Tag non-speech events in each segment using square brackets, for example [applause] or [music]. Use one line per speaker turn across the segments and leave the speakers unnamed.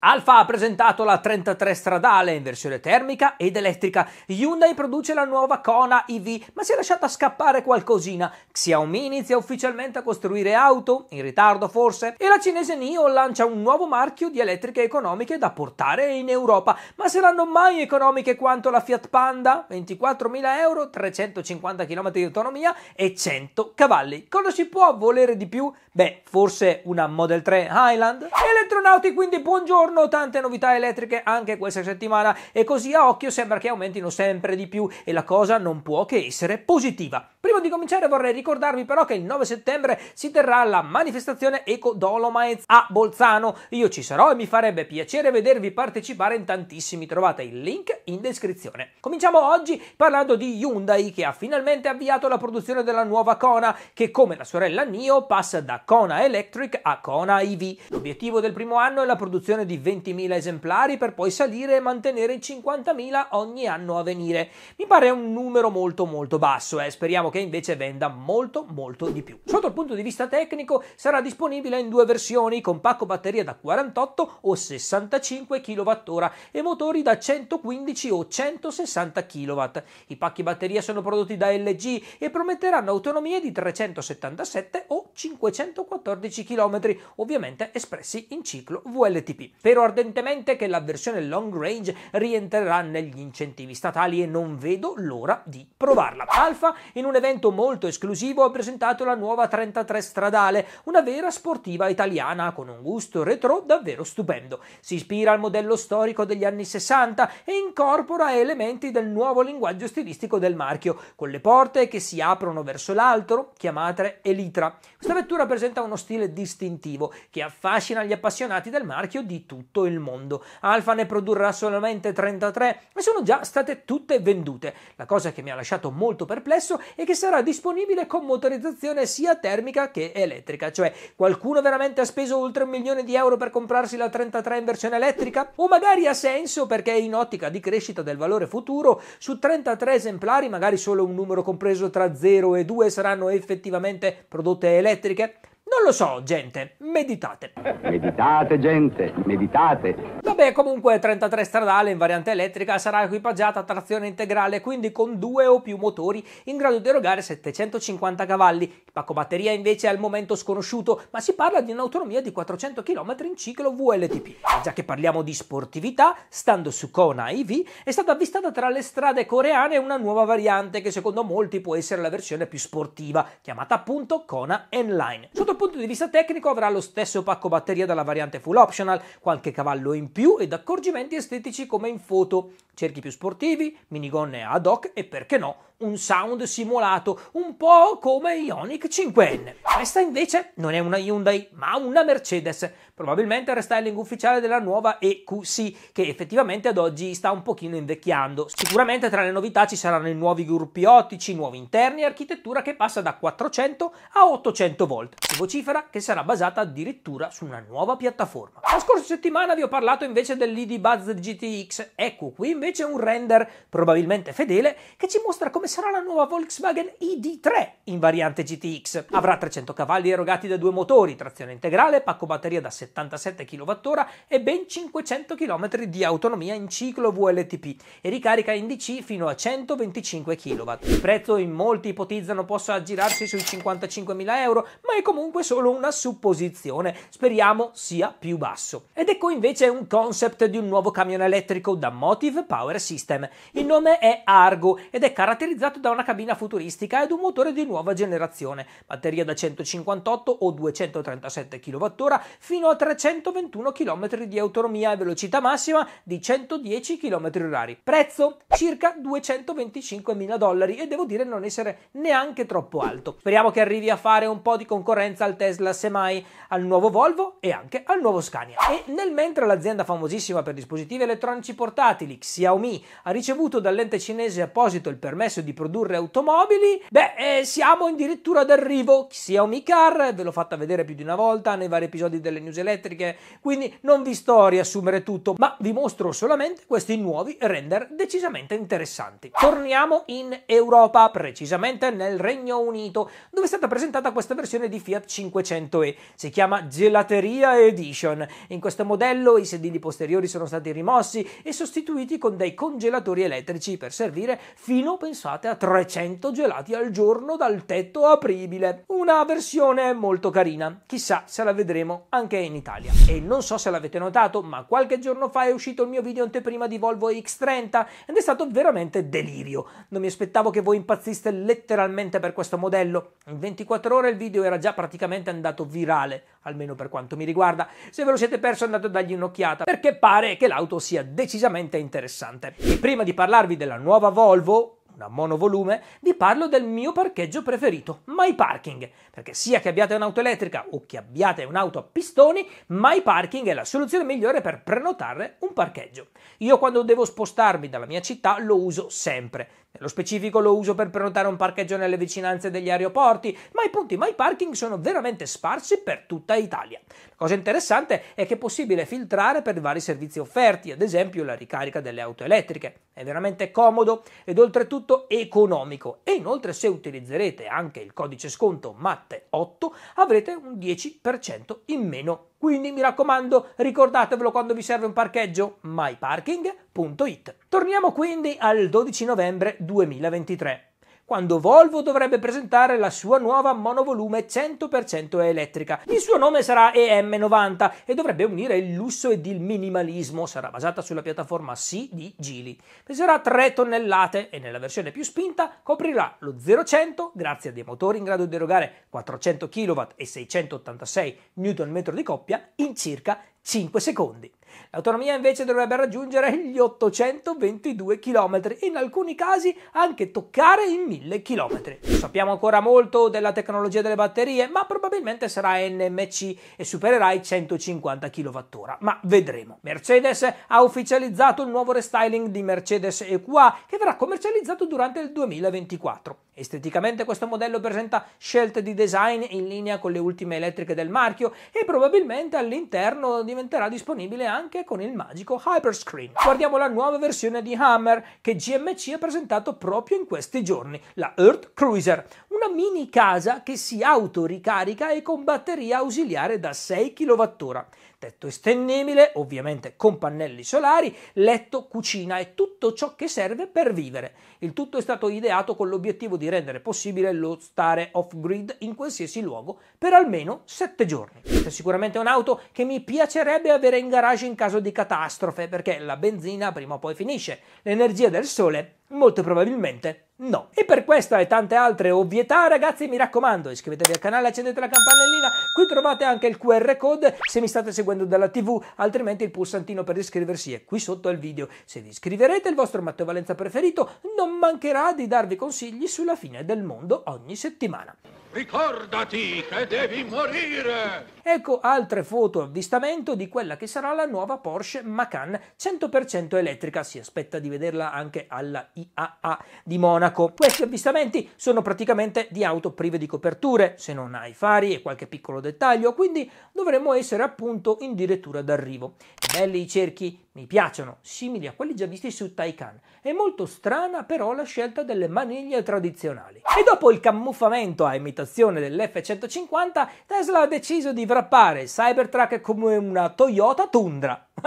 Alfa ha presentato la 33 stradale in versione termica ed elettrica, Hyundai produce la nuova Kona EV ma si è lasciata scappare qualcosina, Xiaomi inizia ufficialmente a costruire auto, in ritardo forse, e la cinese NIO lancia un nuovo marchio di elettriche economiche da portare in Europa, ma saranno mai economiche quanto la Fiat Panda? 24.000 euro, 350 km di autonomia e 100 cavalli. Cosa si può volere di più? Beh, forse una Model 3 Highland? Elettronauti quindi buongiorno! giorno, tante novità elettriche anche questa settimana e così a occhio sembra che aumentino sempre di più e la cosa non può che essere positiva. Prima di cominciare vorrei ricordarvi però che il 9 settembre si terrà la manifestazione Eco Dolomites a Bolzano. Io ci sarò e mi farebbe piacere vedervi partecipare in tantissimi. Trovate il link in descrizione. Cominciamo oggi parlando di Hyundai che ha finalmente avviato la produzione della nuova Kona che come la sorella Nio passa da Kona Electric a Kona EV. L'obiettivo del primo anno è la produzione di 20.000 esemplari per poi salire e mantenere 50.000 ogni anno a venire. Mi pare un numero molto molto basso e eh? speriamo che invece venda molto molto di più. Sotto il punto di vista tecnico sarà disponibile in due versioni con pacco batteria da 48 o 65 kWh e motori da 115 o 160 kW. I pacchi batteria sono prodotti da LG e prometteranno autonomie di 377 o 514 km, ovviamente espressi in ciclo VLTP. Spero ardentemente che la versione long range rientrerà negli incentivi statali e non vedo l'ora di provarla. Alfa, in un evento molto esclusivo, ha presentato la nuova 33 stradale, una vera sportiva italiana con un gusto retro davvero stupendo. Si ispira al modello storico degli anni 60 e incorpora elementi del nuovo linguaggio stilistico del marchio, con le porte che si aprono verso l'altro, chiamate Elitra. Questa vettura presenta uno stile distintivo che affascina gli appassionati del marchio di tutti tutto il mondo. Alfa ne produrrà solamente 33 e sono già state tutte vendute. La cosa che mi ha lasciato molto perplesso è che sarà disponibile con motorizzazione sia termica che elettrica, cioè qualcuno veramente ha speso oltre un milione di euro per comprarsi la 33 in versione elettrica? O magari ha senso perché in ottica di crescita del valore futuro su 33 esemplari magari solo un numero compreso tra 0 e 2 saranno effettivamente prodotte elettriche? Non lo so, gente, meditate. Meditate, gente, meditate. Vabbè, comunque 33 stradale in variante elettrica sarà equipaggiata a trazione integrale, quindi con due o più motori in grado di erogare 750 cavalli. Il pacco batteria invece è al momento sconosciuto, ma si parla di un'autonomia di 400 km in ciclo VLTP. già che parliamo di sportività, stando su Kona EV, è stata avvistata tra le strade coreane una nuova variante che secondo molti può essere la versione più sportiva, chiamata appunto Kona N-Line. Sotto il punto di vista tecnico avrà lo stesso pacco batteria della variante full optional, qualche cavallo in più più ed accorgimenti estetici come in foto, cerchi più sportivi, minigonne ad hoc e perché no, un sound simulato, un po' come Ionic 5N. Questa invece non è una Hyundai, ma una Mercedes, probabilmente il restyling ufficiale della nuova EQC, che effettivamente ad oggi sta un pochino invecchiando. Sicuramente tra le novità ci saranno i nuovi gruppi ottici, nuovi interni e architettura che passa da 400 a 800 volt. vocifera che sarà basata addirittura su una nuova piattaforma. La scorsa settimana vi ho parlato invece dell'ID Buzz GTX, ecco qui invece un render probabilmente fedele che ci mostra come sarà la nuova Volkswagen ID3 in variante GTX. Avrà 300 cavalli erogati da due motori, trazione integrale, pacco batteria da 77 kWh e ben 500 km di autonomia in ciclo VLTP e ricarica in DC fino a 125 kW. Il prezzo in molti ipotizzano possa aggirarsi sui 55.000 euro, ma è comunque solo una supposizione, speriamo sia più basso. Ed ecco invece un concept di un nuovo camion elettrico da Motive Power System. Il nome è Argo ed è caratterizzato caratterizzato da una cabina futuristica ed un motore di nuova generazione, batteria da 158 o 237 kWh fino a 321 km di autonomia e velocità massima di 110 km/h. Prezzo circa 225 mila dollari e devo dire non essere neanche troppo alto. Speriamo che arrivi a fare un po' di concorrenza al Tesla semmai, al nuovo Volvo e anche al nuovo Scania. E nel mentre l'azienda famosissima per dispositivi elettronici portatili Xiaomi ha ricevuto dall'ente cinese apposito il permesso di di produrre automobili, beh, eh, siamo addirittura d'arrivo. Xiaomi Car, ve l'ho fatta vedere più di una volta nei vari episodi delle news elettriche, quindi non vi sto a riassumere tutto, ma vi mostro solamente questi nuovi render decisamente interessanti. Torniamo in Europa, precisamente nel Regno Unito, dove è stata presentata questa versione di Fiat 500e. Si chiama Gelateria Edition. In questo modello i sedili posteriori sono stati rimossi e sostituiti con dei congelatori elettrici per servire fino, pensate, gelate a 300 gelati al giorno dal tetto apribile. Una versione molto carina, chissà se la vedremo anche in Italia. E non so se l'avete notato, ma qualche giorno fa è uscito il mio video anteprima di Volvo X30 ed è stato veramente delirio. Non mi aspettavo che voi impazziste letteralmente per questo modello. In 24 ore il video era già praticamente andato virale, almeno per quanto mi riguarda. Se ve lo siete perso andate a dargli un'occhiata, perché pare che l'auto sia decisamente interessante. E prima di parlarvi della nuova Volvo, una monovolume, vi parlo del mio parcheggio preferito, My Parking, perché sia che abbiate un'auto elettrica o che abbiate un'auto a pistoni, My Parking è la soluzione migliore per prenotare un parcheggio. Io quando devo spostarmi dalla mia città lo uso sempre. Nello specifico lo uso per prenotare un parcheggio nelle vicinanze degli aeroporti, ma i punti My Parking sono veramente sparsi per tutta Italia. La cosa interessante è che è possibile filtrare per vari servizi offerti, ad esempio la ricarica delle auto elettriche. È veramente comodo ed oltretutto economico e inoltre se utilizzerete anche il codice sconto MATTE8 avrete un 10% in meno quindi mi raccomando, ricordatevelo quando vi serve un parcheggio, myparking.it. Torniamo quindi al 12 novembre 2023 quando Volvo dovrebbe presentare la sua nuova monovolume 100% elettrica. Il suo nome sarà EM90 e dovrebbe unire il lusso ed il minimalismo, sarà basata sulla piattaforma C di Gili. Peserà 3 tonnellate e nella versione più spinta coprirà lo 0100 grazie a dei motori in grado di erogare 400 kW e 686 Nm di coppia in circa 5 secondi. L'autonomia invece dovrebbe raggiungere gli 822 km e in alcuni casi anche toccare i 1000 km. Sappiamo ancora molto della tecnologia delle batterie, ma probabilmente sarà NMC e supererà i 150 kWh, ma vedremo. Mercedes ha ufficializzato il nuovo restyling di Mercedes EQA che verrà commercializzato durante il 2024. Esteticamente questo modello presenta scelte di design in linea con le ultime elettriche del marchio e probabilmente all'interno di diventerà disponibile anche con il magico Hyperscreen. Guardiamo la nuova versione di Hammer che GMC ha presentato proprio in questi giorni, la Earth Cruiser, una mini casa che si autoricarica e con batteria ausiliare da 6 kWh tetto estendibile, ovviamente con pannelli solari, letto, cucina e tutto ciò che serve per vivere. Il tutto è stato ideato con l'obiettivo di rendere possibile lo stare off grid in qualsiasi luogo per almeno 7 giorni. Questa è sicuramente un'auto che mi piacerebbe avere in garage in caso di catastrofe perché la benzina prima o poi finisce, l'energia del sole molto probabilmente No. E per questa e tante altre ovvietà, ragazzi, mi raccomando, iscrivetevi al canale, accendete la campanellina. Qui trovate anche il QR code se mi state seguendo dalla TV, altrimenti il pulsantino per iscriversi è qui sotto al video. Se vi iscriverete, il vostro Matteo Valenza preferito non mancherà di darvi consigli sulla fine del mondo ogni settimana. Ricordati che devi morire! Ecco altre foto avvistamento di quella che sarà la nuova Porsche Macan 100% elettrica, si aspetta di vederla anche alla IAA di Monaco. Questi avvistamenti sono praticamente di auto prive di coperture, se non ai fari e qualche piccolo dettaglio, quindi dovremmo essere appunto in direttura d'arrivo. Belli i cerchi, mi piacciono, simili a quelli già visti su Taycan. È molto strana però la scelta delle maniglie tradizionali. E dopo il camuffamento a imitazione dell'F150, Tesla ha deciso di strappare Cybertruck è come una Toyota Tundra. [laughs]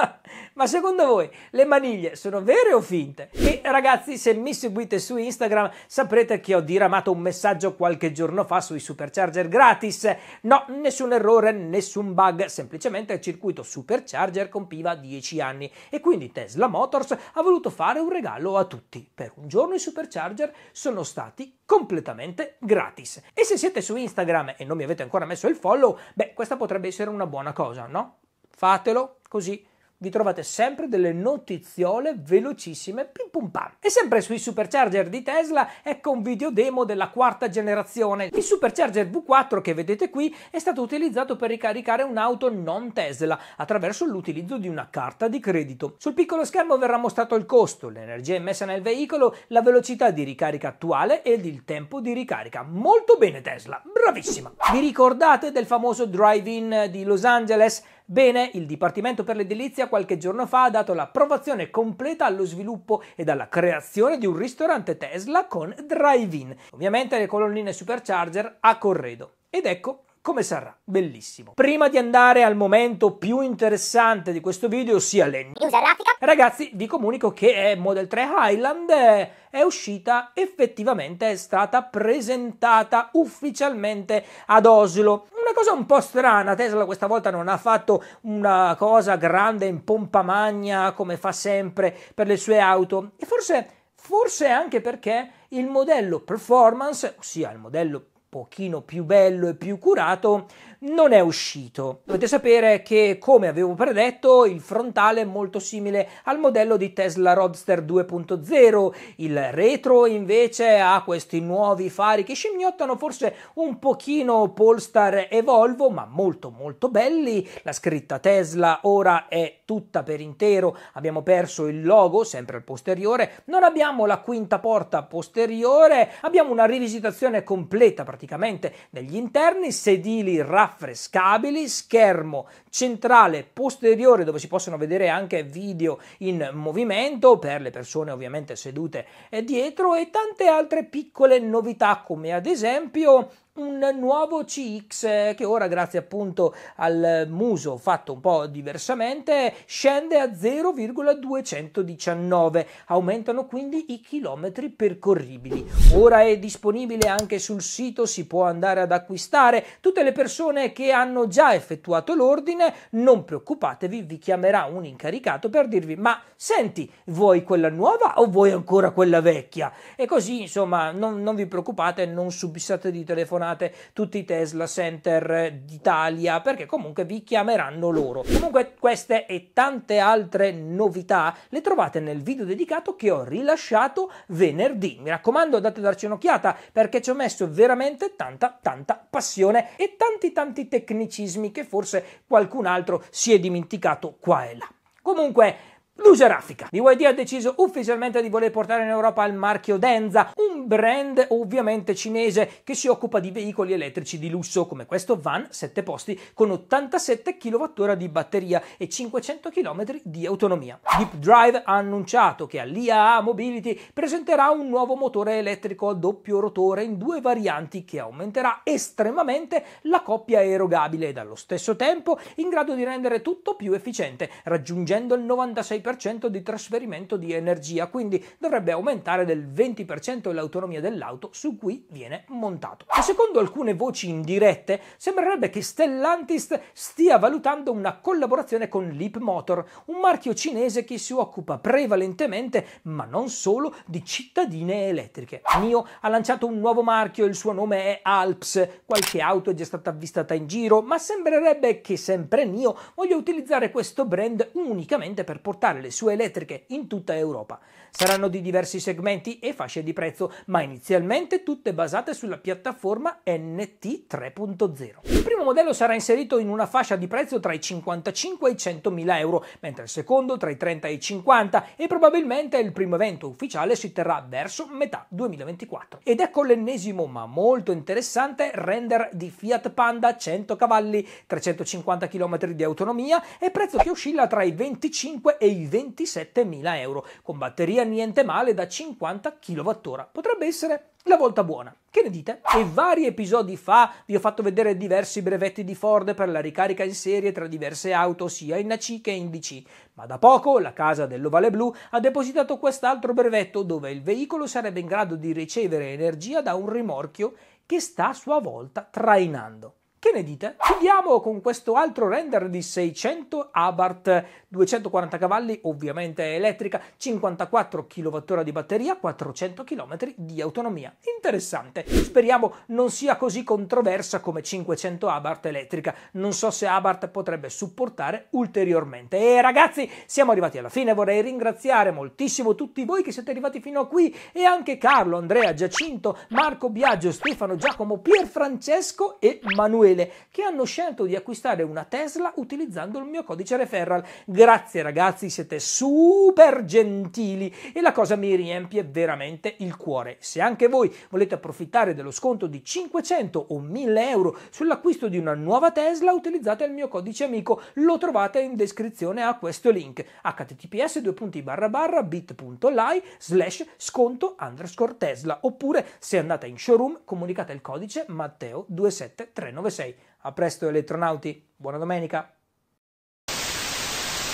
Ma secondo voi le maniglie sono vere o finte? E ragazzi, se mi seguite su Instagram saprete che ho diramato un messaggio qualche giorno fa sui supercharger gratis. No, nessun errore, nessun bug, semplicemente il circuito supercharger compiva 10 anni e quindi Tesla Motors ha voluto fare un regalo a tutti. Per un giorno i supercharger sono stati completamente gratis. E se siete su Instagram e non mi avete ancora messo il follow, beh, questa potrebbe essere una buona cosa, no? Fatelo così vi trovate sempre delle notiziole velocissime, pim pum pam. E sempre sui supercharger di Tesla, ecco un video demo della quarta generazione. Il supercharger V4 che vedete qui è stato utilizzato per ricaricare un'auto non Tesla attraverso l'utilizzo di una carta di credito. Sul piccolo schermo verrà mostrato il costo, l'energia emessa nel veicolo, la velocità di ricarica attuale ed il tempo di ricarica. Molto bene Tesla, bravissima! Vi ricordate del famoso drive-in di Los Angeles? Bene, il Dipartimento per l'edilizia qualche giorno fa ha dato l'approvazione completa allo sviluppo e alla creazione di un ristorante Tesla con drive-in, ovviamente le colonnine supercharger a corredo. Ed ecco come sarà, bellissimo. Prima di andare al momento più interessante di questo video, ossia le news grafica, ragazzi vi comunico che Model 3 Highland eh, è uscita effettivamente, è stata presentata ufficialmente ad Oslo una cosa un po' strana, Tesla questa volta non ha fatto una cosa grande in pompa magna come fa sempre per le sue auto e forse, forse anche perché il modello performance, ossia il modello pochino più bello e più curato, non è uscito. Dovete sapere che, come avevo predetto, il frontale è molto simile al modello di Tesla Roadster 2.0, il retro invece ha questi nuovi fari che scimmiottano forse un pochino Polestar e Volvo, ma molto molto belli. La scritta Tesla ora è tutta per intero, abbiamo perso il logo sempre al posteriore, non abbiamo la quinta porta posteriore, abbiamo una rivisitazione completa praticamente degli interni, sedili rafforzati raffrescabili, schermo centrale posteriore dove si possono vedere anche video in movimento per le persone ovviamente sedute eh, dietro e tante altre piccole novità come ad esempio un nuovo CX eh, che ora grazie appunto al muso fatto un po' diversamente scende a 0,219 aumentano quindi i chilometri percorribili ora è disponibile anche sul sito si può andare ad acquistare tutte le persone che hanno già effettuato l'ordine bene, non preoccupatevi, vi chiamerà un incaricato per dirvi ma senti, vuoi quella nuova o vuoi ancora quella vecchia? E così insomma non, non vi preoccupate, non subissate di telefonate tutti i Tesla Center d'Italia perché comunque vi chiameranno loro. Comunque queste e tante altre novità le trovate nel video dedicato che ho rilasciato venerdì. Mi raccomando andate a darci un'occhiata perché ci ho messo veramente tanta tanta passione e tanti tanti tecnicismi che forse qualcuno qualcun altro si è dimenticato qua e là. Comunque Luseraffica. BYD ha deciso ufficialmente di voler portare in Europa il marchio Denza, un brand ovviamente cinese che si occupa di veicoli elettrici di lusso come questo van 7 posti con 87 kWh di batteria e 500 km di autonomia. Deep Drive ha annunciato che all'IAA Mobility presenterà un nuovo motore elettrico a doppio rotore in due varianti che aumenterà estremamente la coppia erogabile e allo stesso tempo in grado di rendere tutto più efficiente, raggiungendo il 96% 20% di trasferimento di energia, quindi dovrebbe aumentare del 20% l'autonomia dell'auto su cui viene montato. E secondo alcune voci indirette, sembrerebbe che Stellantis stia valutando una collaborazione con Leap Motor, un marchio cinese che si occupa prevalentemente, ma non solo, di cittadine elettriche. NIO ha lanciato un nuovo marchio, il suo nome è Alps, qualche auto è già stata avvistata in giro, ma sembrerebbe che sempre NIO voglia utilizzare questo brand unicamente per portare portare le sue elettriche in tutta Europa. Saranno di diversi segmenti e fasce di prezzo, ma inizialmente tutte basate sulla piattaforma NT 3.0. Il primo modello sarà inserito in una fascia di prezzo tra i 55 e i 100.000 euro, mentre il secondo tra i 30 e i 50 e probabilmente il primo evento ufficiale si terrà verso metà 2024. Ed ecco l'ennesimo ma molto interessante render di Fiat Panda 100 cavalli, 350 km di autonomia e prezzo che oscilla tra i 25 e i sui 27.000 euro, con batteria niente male da 50 kWh. Potrebbe essere la volta buona. Che ne dite? E vari episodi fa vi ho fatto vedere diversi brevetti di Ford per la ricarica in serie tra diverse auto, sia in AC che in DC. Ma da poco la casa dell'Ovale Blu ha depositato quest'altro brevetto dove il veicolo sarebbe in grado di ricevere energia da un rimorchio che sta a sua volta trainando. Che ne dite? Chiudiamo con questo altro render di 600 Abarth, 240 cavalli, ovviamente elettrica, 54 kWh di batteria, 400 km di autonomia. Interessante. Speriamo non sia così controversa come 500 Abarth elettrica. Non so se Abarth potrebbe supportare ulteriormente. E ragazzi, siamo arrivati alla fine. Vorrei ringraziare moltissimo tutti voi che siete arrivati fino a qui e anche Carlo, Andrea, Giacinto, Marco Biagio, Stefano, Giacomo, Pierfrancesco e Manuele quelle che hanno scelto di acquistare una Tesla utilizzando il mio codice referral. Grazie ragazzi, siete super gentili e la cosa mi riempie veramente il cuore. Se anche voi volete approfittare dello sconto di 500 o 1000 euro sull'acquisto di una nuova Tesla, utilizzate il mio codice amico, lo trovate in descrizione a questo link https bit.ly slash sconto underscore Tesla oppure se andate in showroom comunicate il codice Matteo 27396 6. A presto elettronauti, buona domenica!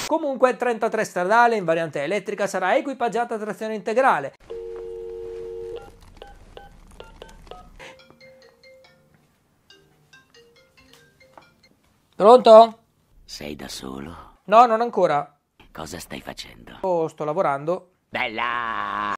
Comunque 33 stradale in variante elettrica sarà equipaggiata a trazione integrale. Pronto? Sei da solo? No, non ancora. Cosa stai facendo? Oh, sto lavorando. Bella!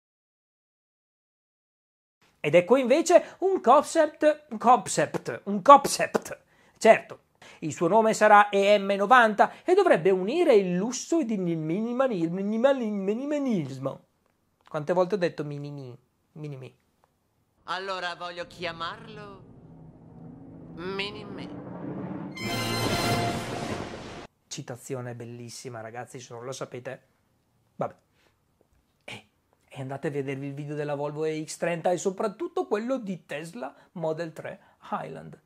Ed ecco invece un concept, un concept, un concept. Certo, il suo nome sarà EM90 e dovrebbe unire il lusso ed il minimalismo. Quante volte ho detto minimi? Minimi. Allora voglio chiamarlo Minimi. Citazione bellissima, ragazzi, se non lo sapete. Vabbè e andate a vedervi il video della Volvo EX30 e soprattutto quello di Tesla Model 3 Highland.